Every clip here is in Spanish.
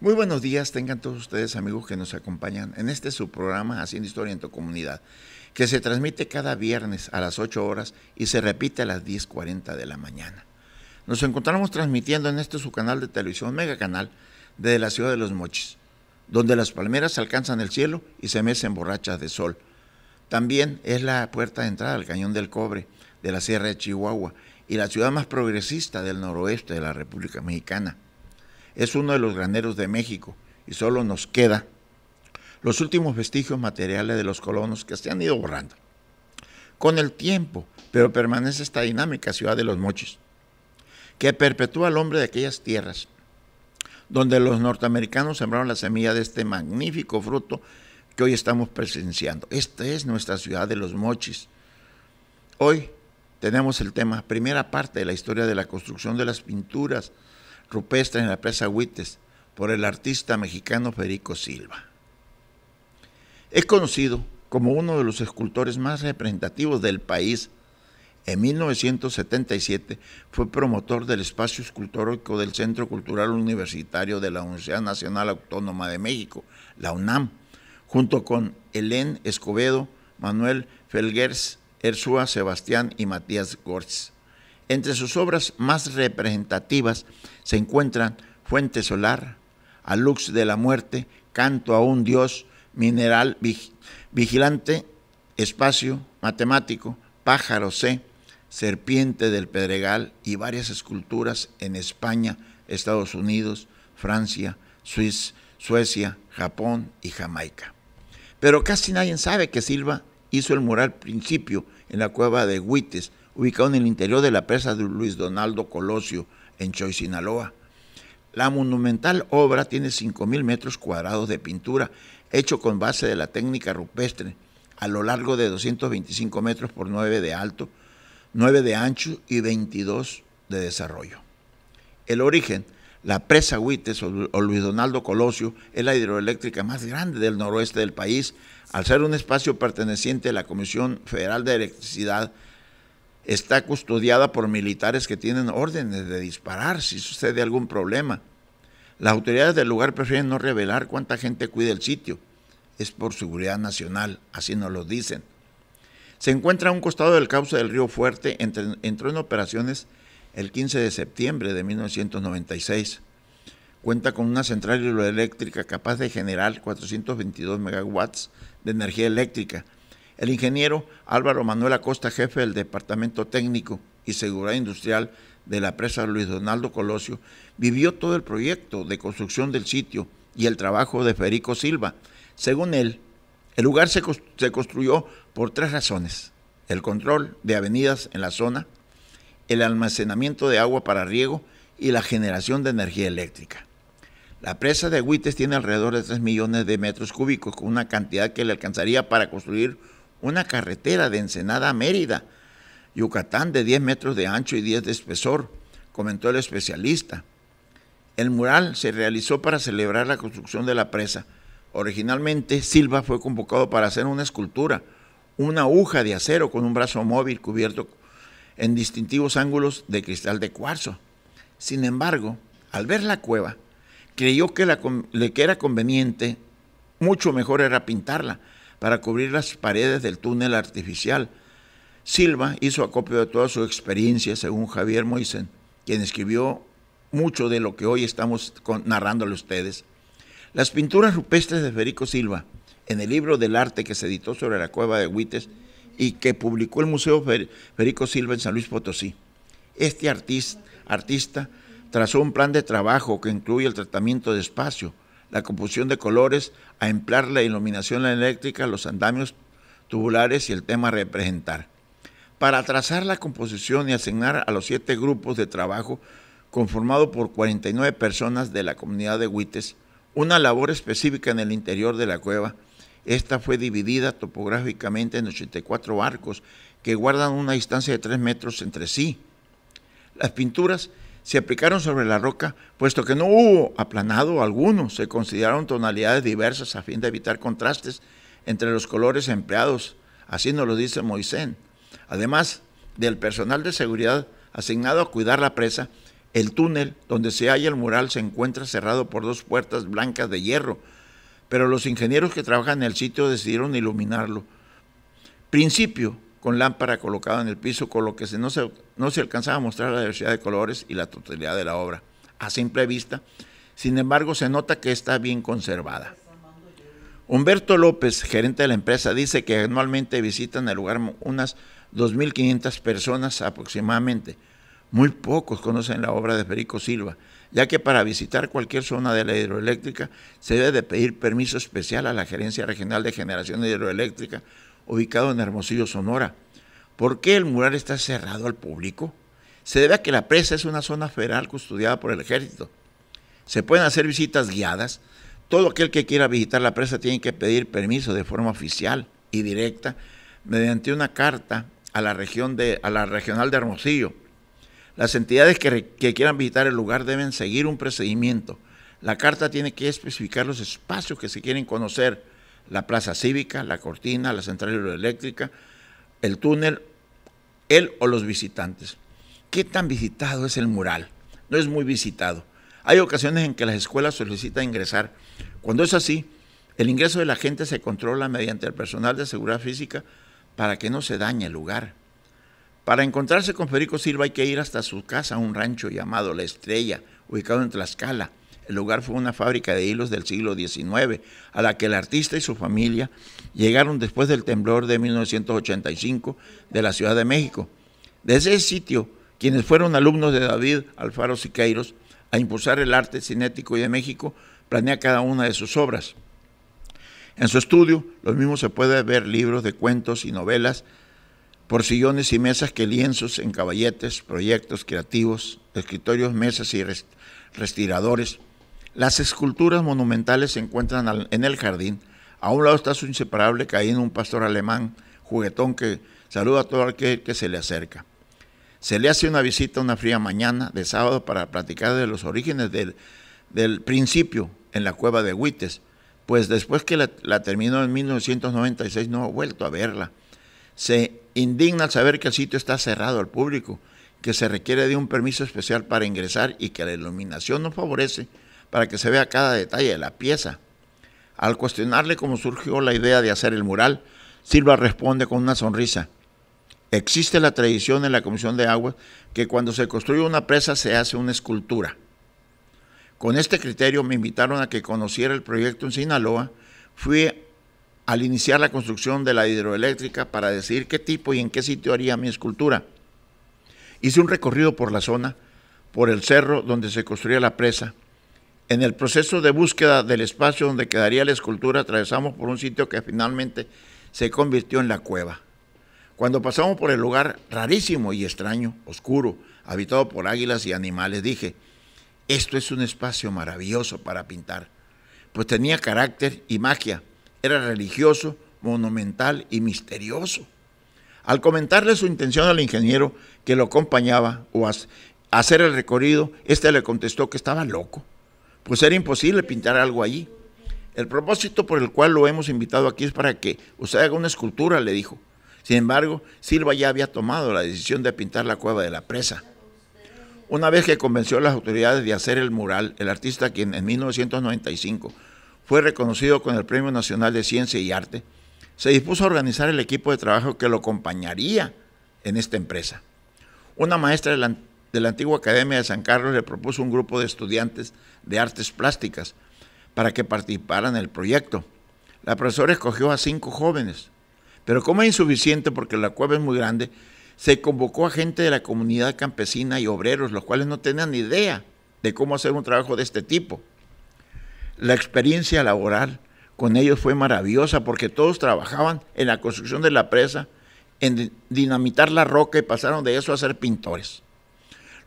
Muy buenos días, tengan todos ustedes amigos que nos acompañan en este su programa Haciendo Historia en tu Comunidad, que se transmite cada viernes a las 8 horas y se repite a las 10.40 de la mañana. Nos encontramos transmitiendo en este su canal de televisión, Mega Canal, desde la ciudad de Los Mochis, donde las palmeras alcanzan el cielo y se mecen borrachas de sol. También es la puerta de entrada al Cañón del Cobre, de la Sierra de Chihuahua, y la ciudad más progresista del noroeste de la República Mexicana es uno de los graneros de México y solo nos queda los últimos vestigios materiales de los colonos que se han ido borrando. Con el tiempo, pero permanece esta dinámica ciudad de los mochis, que perpetúa al hombre de aquellas tierras, donde los norteamericanos sembraron la semilla de este magnífico fruto que hoy estamos presenciando. Esta es nuestra ciudad de los mochis. Hoy tenemos el tema, primera parte de la historia de la construcción de las pinturas rupestre en la presa Huites por el artista mexicano Federico Silva. Es conocido como uno de los escultores más representativos del país. En 1977 fue promotor del espacio escultórico del Centro Cultural Universitario de la Universidad Nacional Autónoma de México, la UNAM, junto con Helen Escobedo, Manuel Felguers, Erzúa Sebastián y Matías Gortz. Entre sus obras más representativas se encuentran Fuente Solar, Alux de la Muerte, Canto a un Dios, Mineral Vigilante, Espacio, Matemático, Pájaro C, Serpiente del Pedregal y varias esculturas en España, Estados Unidos, Francia, Suecia, Japón y Jamaica. Pero casi nadie sabe que Silva hizo el mural principio en la cueva de Huites, ubicado en el interior de la presa de Luis Donaldo Colosio, en Choy, Sinaloa. La monumental obra tiene 5.000 metros cuadrados de pintura, hecho con base de la técnica rupestre, a lo largo de 225 metros por 9 de alto, 9 de ancho y 22 de desarrollo. El origen, la presa Huites o Luis Donaldo Colosio, es la hidroeléctrica más grande del noroeste del país, al ser un espacio perteneciente a la Comisión Federal de Electricidad está custodiada por militares que tienen órdenes de disparar si sucede algún problema. Las autoridades del lugar prefieren no revelar cuánta gente cuida el sitio. Es por seguridad nacional, así nos lo dicen. Se encuentra a un costado del cauce del río Fuerte, entró en operaciones el 15 de septiembre de 1996. Cuenta con una central hidroeléctrica capaz de generar 422 megawatts de energía eléctrica, el ingeniero Álvaro Manuel Acosta, jefe del Departamento Técnico y Seguridad Industrial de la presa Luis Donaldo Colosio, vivió todo el proyecto de construcción del sitio y el trabajo de Federico Silva. Según él, el lugar se, construyó por tres razones. El control de avenidas en la zona, el almacenamiento de agua para riego y la generación de energía eléctrica. La presa de Huites tiene alrededor de 3 millones de metros cúbicos, con una cantidad que le alcanzaría para construir una carretera de Ensenada a Mérida, Yucatán, de 10 metros de ancho y 10 de espesor, comentó el especialista. El mural se realizó para celebrar la construcción de la presa. Originalmente, Silva fue convocado para hacer una escultura, una aguja de acero con un brazo móvil cubierto en distintivos ángulos de cristal de cuarzo. Sin embargo, al ver la cueva, creyó que, la, que era conveniente, mucho mejor era pintarla, para cubrir las paredes del túnel artificial. Silva hizo acopio de toda su experiencia, según Javier Moisen, quien escribió mucho de lo que hoy estamos narrándole a ustedes. Las pinturas rupestres de Federico Silva, en el libro del arte que se editó sobre la cueva de Huites y que publicó el Museo Federico Silva en San Luis Potosí. Este artista, artista trazó un plan de trabajo que incluye el tratamiento de espacio, la composición de colores, a emplear la iluminación eléctrica, los andamios tubulares y el tema representar. Para trazar la composición y asignar a los siete grupos de trabajo conformado por 49 personas de la comunidad de Huites, una labor específica en el interior de la cueva. Esta fue dividida topográficamente en 84 barcos que guardan una distancia de tres metros entre sí. Las pinturas se aplicaron sobre la roca, puesto que no hubo aplanado alguno. Se consideraron tonalidades diversas a fin de evitar contrastes entre los colores empleados. Así nos lo dice Moisés. Además del personal de seguridad asignado a cuidar la presa, el túnel donde se halla el mural se encuentra cerrado por dos puertas blancas de hierro, pero los ingenieros que trabajan en el sitio decidieron iluminarlo. Principio con lámpara colocada en el piso, con lo que se no, se, no se alcanzaba a mostrar la diversidad de colores y la totalidad de la obra a simple vista. Sin embargo, se nota que está bien conservada. Humberto López, gerente de la empresa, dice que anualmente visitan el lugar unas 2.500 personas aproximadamente. Muy pocos conocen la obra de Federico Silva, ya que para visitar cualquier zona de la hidroeléctrica se debe pedir permiso especial a la Gerencia Regional de Generación Hidroeléctrica ubicado en Hermosillo, Sonora. ¿Por qué el mural está cerrado al público? Se debe a que la presa es una zona federal custodiada por el ejército. Se pueden hacer visitas guiadas. Todo aquel que quiera visitar la presa tiene que pedir permiso de forma oficial y directa mediante una carta a la, región de, la regional de Hermosillo. Las entidades que quieran visitar el lugar deben seguir un procedimiento. La carta tiene que especificar los espacios que se quieren conocer, la plaza cívica, la cortina, la central hidroeléctrica, el túnel, él o los visitantes. ¿Qué tan visitado es el mural? No es muy visitado. Hay ocasiones en que las escuelas solicitan ingresar. Cuando es así, el ingreso de la gente se controla mediante el personal de seguridad física para que no se dañe el lugar. Para encontrarse con Federico Silva hay que ir hasta su casa, un rancho llamado La Estrella, ubicado en Tlaxcala. El lugar fue una fábrica de hilos del siglo XIX, a la que el artista y su familia llegaron después del temblor de 1985 de la Ciudad de México. Desde ese sitio, quienes fueron alumnos de David Alfaro Siqueiros a impulsar el arte cinético y de México, planea cada una de sus obras. En su estudio, los mismos se puede ver libros de cuentos y novelas, por sillones y mesas que lienzos en caballetes, proyectos creativos, escritorios, mesas y restiradores las esculturas monumentales se encuentran en el jardín. A un lado está su inseparable caído, un pastor alemán juguetón que saluda a todo aquel que se le acerca. Se le hace una visita una fría mañana de sábado para platicar de los orígenes del, principio en la cueva de Huites, pues después que la, la, terminó en 1996 no ha vuelto a verla. Se indigna al saber que el sitio está cerrado al público, que se requiere de un permiso especial para ingresar y que la iluminación no favorece para que se vea cada detalle de la pieza. Al cuestionarle cómo surgió la idea de hacer el mural, Silva responde con una sonrisa. Existe la tradición en la Comisión de Aguas que cuando se construye una presa se hace una escultura. Con este criterio me invitaron a que conociera el proyecto en Sinaloa. Fui al iniciar la construcción de la hidroeléctrica para decidir qué tipo y en qué sitio haría mi escultura. Hice un recorrido por la zona, por el cerro donde se construía la presa, en el proceso de búsqueda del espacio donde quedaría la escultura, atravesamos por un sitio que finalmente se convirtió en la cueva. Cuando pasamos por el lugar rarísimo y extraño, oscuro, habitado por águilas y animales, dije, esto es un espacio maravilloso para pintar, pues tenía carácter y magia, era religioso, monumental y misterioso. Al comentarle su intención al ingeniero que lo acompañaba o hacer el recorrido, éste le contestó que estaba loco, pues era imposible pintar algo allí. El propósito por el cual lo hemos invitado aquí es para que usted haga una escultura, le dijo. Sin embargo, Silva ya había tomado la decisión de pintar la cueva de la presa. Una vez que convenció a las autoridades de hacer el mural, el artista quien en 1995 fue reconocido con el Premio Nacional de Ciencia y Arte, se dispuso a organizar el equipo de trabajo que lo acompañaría en esta empresa. Una maestra de la de la antigua Academia de San Carlos le propuso un grupo de estudiantes de artes plásticas para que participaran en el proyecto. La profesora escogió a cinco jóvenes, pero como es insuficiente porque la cueva es muy grande, se convocó a gente de la comunidad campesina y obreros, los cuales no tenían ni idea de cómo hacer un trabajo de este tipo. La experiencia laboral con ellos fue maravillosa porque todos trabajaban en la construcción de la presa, en dinamitar la roca y pasaron de eso a ser pintores.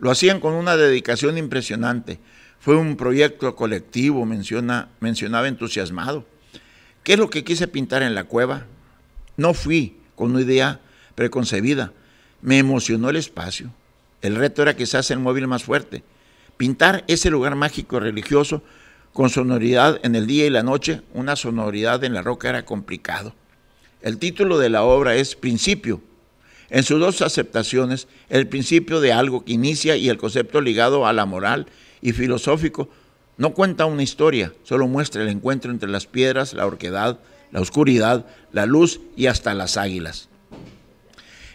Lo hacían con una dedicación impresionante. Fue un proyecto colectivo, menciona, mencionaba entusiasmado. ¿Qué es lo que quise pintar en la cueva? No fui con una idea preconcebida. Me emocionó el espacio. El reto era que se hace el móvil más fuerte. Pintar ese lugar mágico religioso con sonoridad en el día y la noche, una sonoridad en la roca era complicado. El título de la obra es Principio, en sus dos aceptaciones, el principio de algo que inicia y el concepto ligado a la moral y filosófico no cuenta una historia, solo muestra el encuentro entre las piedras, la orquedad, la oscuridad, la luz y hasta las águilas.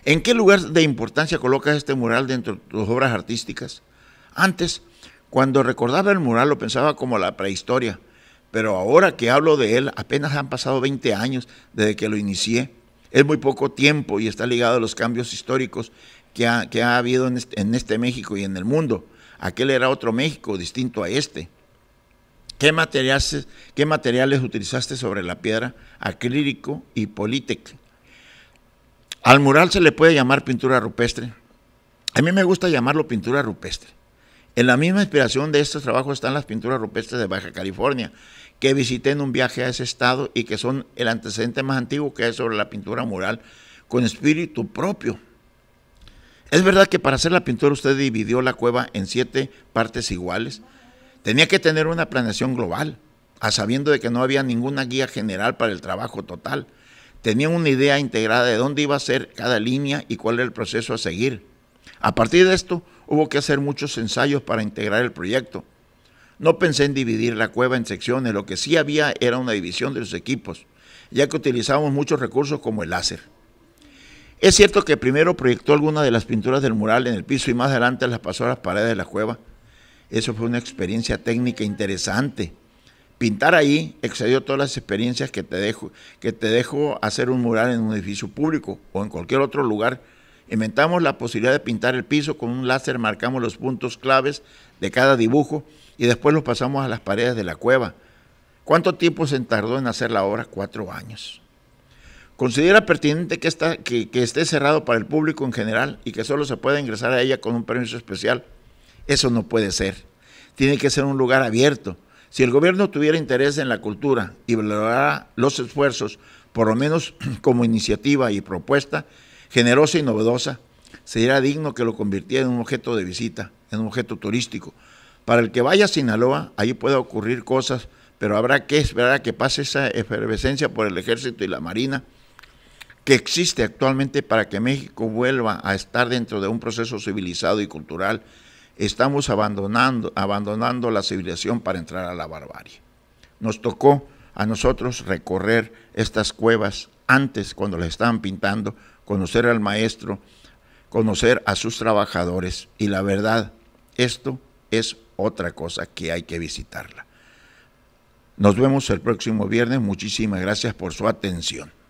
¿En qué lugar de importancia colocas este mural dentro de tus obras artísticas? Antes, cuando recordaba el mural lo pensaba como la prehistoria, pero ahora que hablo de él apenas han pasado 20 años desde que lo inicié es muy poco tiempo y está ligado a los cambios históricos que ha, habido este, en este, México y en el mundo. Aquel era otro México distinto a este. ¿Qué materiales, ¿Qué materiales, utilizaste sobre la piedra? Acrílico y polítec. Al mural se le puede llamar pintura rupestre. A mí me gusta llamarlo pintura rupestre. En la misma inspiración de estos trabajos están las pinturas rupestres de Baja California que visité en un viaje a ese estado y que son el antecedente más antiguo que hay sobre la pintura mural con espíritu propio. Es verdad que para hacer la pintura usted dividió la cueva en siete partes iguales. Tenía que tener una planeación global, a sabiendo de que no había ninguna guía general para el trabajo total. Tenía una idea integrada de dónde iba a ser cada línea y cuál era el proceso a seguir. A partir de esto, hubo que hacer muchos ensayos para integrar el proyecto. No pensé en dividir la cueva en secciones, lo que sí había era una división de los equipos, ya que utilizábamos muchos recursos como el láser. Es cierto que primero proyectó algunas de las pinturas del mural en el piso y más adelante las pasó a las paredes de la cueva. Eso fue una experiencia técnica interesante. Pintar ahí excedió todas las experiencias que te dejo, que te dejo hacer un mural en un edificio público o en cualquier otro lugar Inventamos la posibilidad de pintar el piso con un láser, marcamos los puntos claves de cada dibujo y después los pasamos a las paredes de la cueva. ¿Cuánto tiempo se tardó en hacer la obra? Cuatro años. Considera pertinente que, que, esté cerrado para el público en general y que solo se pueda ingresar a ella con un permiso especial. Eso no puede ser. Tiene que ser un lugar abierto. Si el gobierno tuviera interés en la cultura y valorara los esfuerzos, por lo menos como iniciativa y propuesta, generosa y novedosa, sería digno que lo convirtiera en un objeto de visita, en un objeto turístico. Para el que vaya a Sinaloa, ahí puede ocurrir cosas, pero habrá que esperar a que pase esa efervescencia por el ejército y la marina que existe actualmente para que México vuelva a estar dentro de un proceso civilizado y cultural. Estamos abandonando, abandonando la civilización para entrar a la barbarie. Nos tocó a nosotros recorrer estas cuevas antes cuando las estaban pintando conocer al maestro, conocer a sus trabajadores y la verdad, esto es otra cosa que hay que visitarla. Nos vemos el próximo viernes. Muchísimas gracias por su atención.